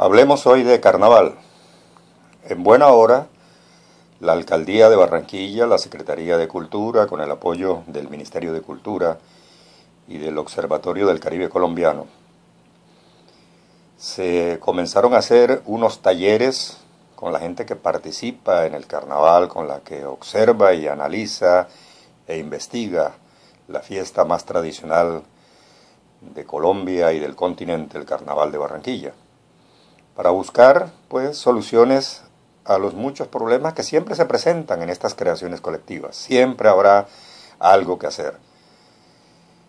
Hablemos hoy de carnaval. En buena hora, la Alcaldía de Barranquilla, la Secretaría de Cultura, con el apoyo del Ministerio de Cultura y del Observatorio del Caribe Colombiano, se comenzaron a hacer unos talleres con la gente que participa en el carnaval, con la que observa y analiza e investiga la fiesta más tradicional de Colombia y del continente, el Carnaval de Barranquilla para buscar pues, soluciones a los muchos problemas que siempre se presentan en estas creaciones colectivas. Siempre habrá algo que hacer.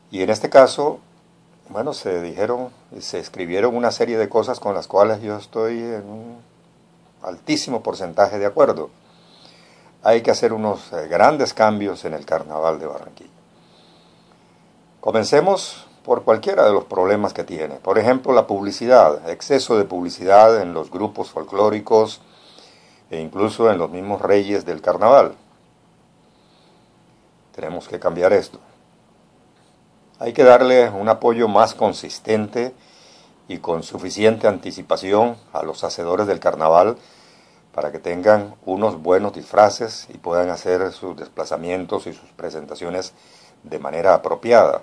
Y en este caso, bueno, se dijeron, se escribieron una serie de cosas con las cuales yo estoy en un altísimo porcentaje de acuerdo. Hay que hacer unos eh, grandes cambios en el carnaval de Barranquilla. Comencemos por cualquiera de los problemas que tiene. Por ejemplo, la publicidad, exceso de publicidad en los grupos folclóricos e incluso en los mismos reyes del carnaval. Tenemos que cambiar esto. Hay que darle un apoyo más consistente y con suficiente anticipación a los hacedores del carnaval para que tengan unos buenos disfraces y puedan hacer sus desplazamientos y sus presentaciones de manera apropiada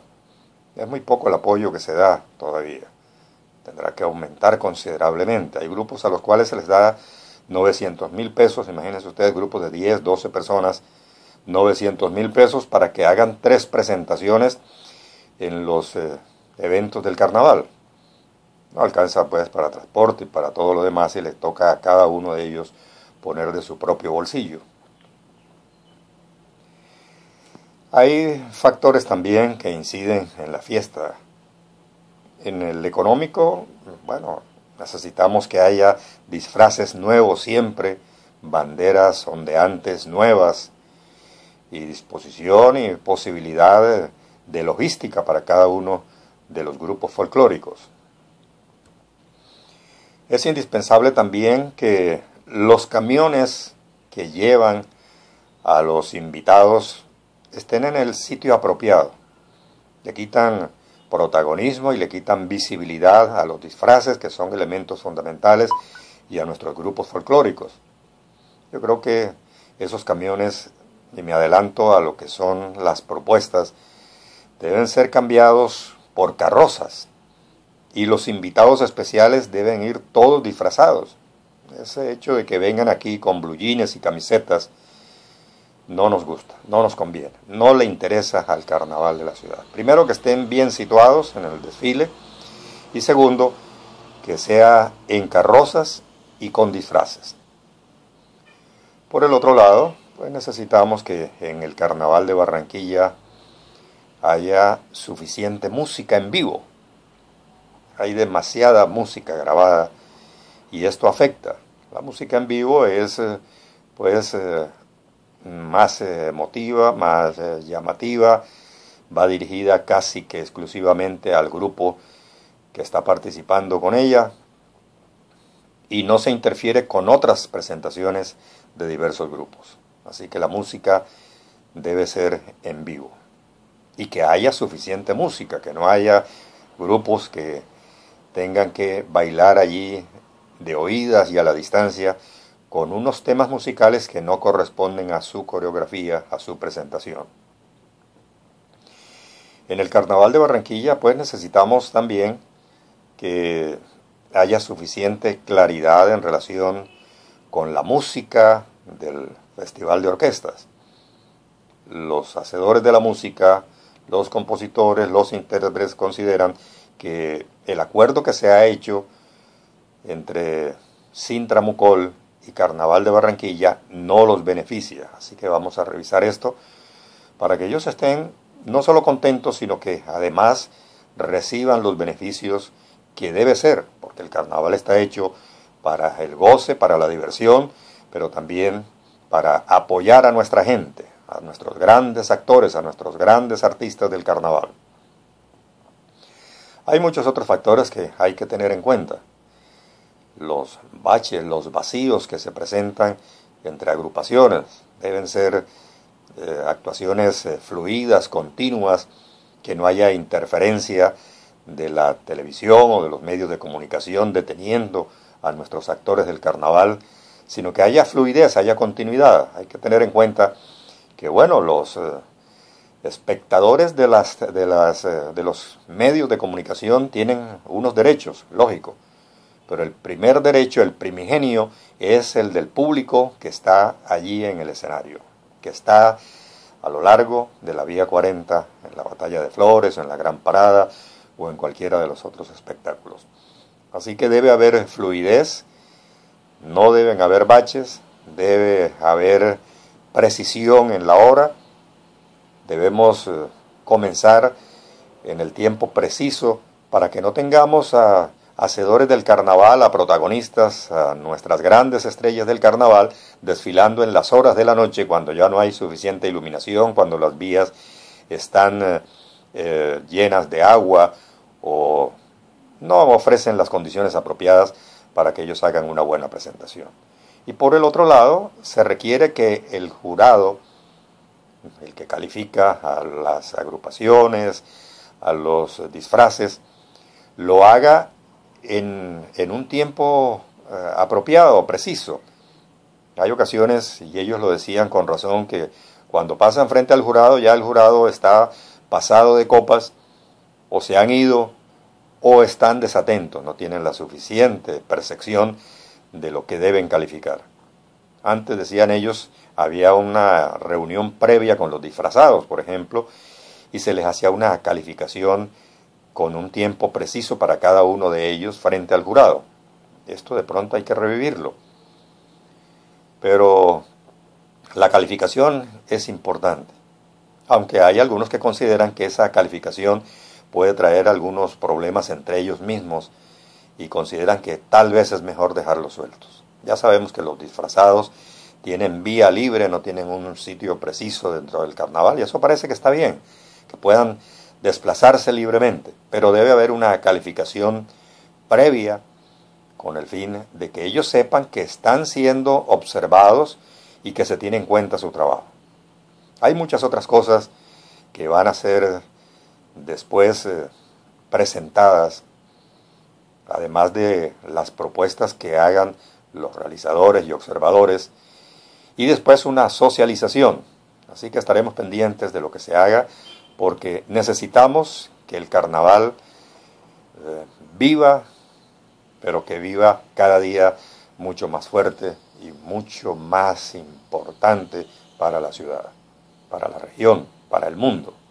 es muy poco el apoyo que se da todavía. Tendrá que aumentar considerablemente. Hay grupos a los cuales se les da 900 mil pesos, imagínense ustedes, grupos de 10, 12 personas, 900 mil pesos para que hagan tres presentaciones en los eh, eventos del carnaval. No alcanza pues para transporte y para todo lo demás y le toca a cada uno de ellos poner de su propio bolsillo. Hay factores también que inciden en la fiesta. En el económico, bueno, necesitamos que haya disfraces nuevos siempre, banderas ondeantes nuevas y disposición y posibilidad de logística para cada uno de los grupos folclóricos. Es indispensable también que los camiones que llevan a los invitados estén en el sitio apropiado. Le quitan protagonismo y le quitan visibilidad a los disfraces, que son elementos fundamentales, y a nuestros grupos folclóricos. Yo creo que esos camiones, y me adelanto a lo que son las propuestas, deben ser cambiados por carrozas y los invitados especiales deben ir todos disfrazados. Ese hecho de que vengan aquí con blue y camisetas, no nos gusta, no nos conviene, no le interesa al carnaval de la ciudad. Primero, que estén bien situados en el desfile y segundo, que sea en carrozas y con disfraces. Por el otro lado, pues necesitamos que en el carnaval de Barranquilla haya suficiente música en vivo. Hay demasiada música grabada y esto afecta. La música en vivo es eh, pues eh, más eh, emotiva, más eh, llamativa, va dirigida casi que exclusivamente al grupo que está participando con ella y no se interfiere con otras presentaciones de diversos grupos. Así que la música debe ser en vivo y que haya suficiente música, que no haya grupos que tengan que bailar allí de oídas y a la distancia con unos temas musicales que no corresponden a su coreografía, a su presentación. En el Carnaval de Barranquilla, pues necesitamos también que haya suficiente claridad en relación con la música del Festival de Orquestas. Los hacedores de la música, los compositores, los intérpretes consideran que el acuerdo que se ha hecho entre Sintramucol y Carnaval de Barranquilla no los beneficia. Así que vamos a revisar esto para que ellos estén no solo contentos, sino que además reciban los beneficios que debe ser, porque el carnaval está hecho para el goce, para la diversión, pero también para apoyar a nuestra gente, a nuestros grandes actores, a nuestros grandes artistas del carnaval. Hay muchos otros factores que hay que tener en cuenta los baches, los vacíos que se presentan entre agrupaciones. Deben ser eh, actuaciones eh, fluidas, continuas, que no haya interferencia de la televisión o de los medios de comunicación deteniendo a nuestros actores del carnaval, sino que haya fluidez, haya continuidad. Hay que tener en cuenta que, bueno, los eh, espectadores de, las, de, las, de los medios de comunicación tienen unos derechos, lógico, pero el primer derecho, el primigenio, es el del público que está allí en el escenario, que está a lo largo de la Vía 40, en la Batalla de Flores, en la Gran Parada o en cualquiera de los otros espectáculos. Así que debe haber fluidez, no deben haber baches, debe haber precisión en la hora, debemos eh, comenzar en el tiempo preciso para que no tengamos a hacedores del carnaval a protagonistas, a nuestras grandes estrellas del carnaval, desfilando en las horas de la noche cuando ya no hay suficiente iluminación, cuando las vías están eh, eh, llenas de agua o no ofrecen las condiciones apropiadas para que ellos hagan una buena presentación. Y por el otro lado, se requiere que el jurado, el que califica a las agrupaciones, a los disfraces, lo haga en, un tiempo eh, apropiado, preciso. Hay ocasiones, y ellos lo decían con razón, que cuando pasan frente al jurado ya el jurado está pasado de copas o se han ido o están desatentos, no tienen la suficiente percepción de lo que deben calificar. Antes decían ellos, había una reunión previa con los disfrazados, por ejemplo, y se les hacía una calificación con un tiempo preciso para cada uno de ellos frente al jurado. Esto de pronto hay que revivirlo. Pero la calificación es importante, aunque hay algunos que consideran que esa calificación puede traer algunos problemas entre ellos mismos y consideran que tal vez es mejor dejarlos sueltos. Ya sabemos que los disfrazados tienen vía libre, no tienen un sitio preciso dentro del carnaval y eso parece que está bien, que puedan desplazarse libremente, pero debe haber una calificación previa con el fin de que ellos sepan que están siendo observados y que se tiene en cuenta su trabajo. Hay muchas otras cosas que van a ser después eh, presentadas, además de las propuestas que hagan los realizadores y observadores, y después una socialización. Así que estaremos pendientes de lo que se haga porque necesitamos que el carnaval eh, viva, pero que viva cada día mucho más fuerte y mucho más importante para la ciudad, para la región, para el mundo.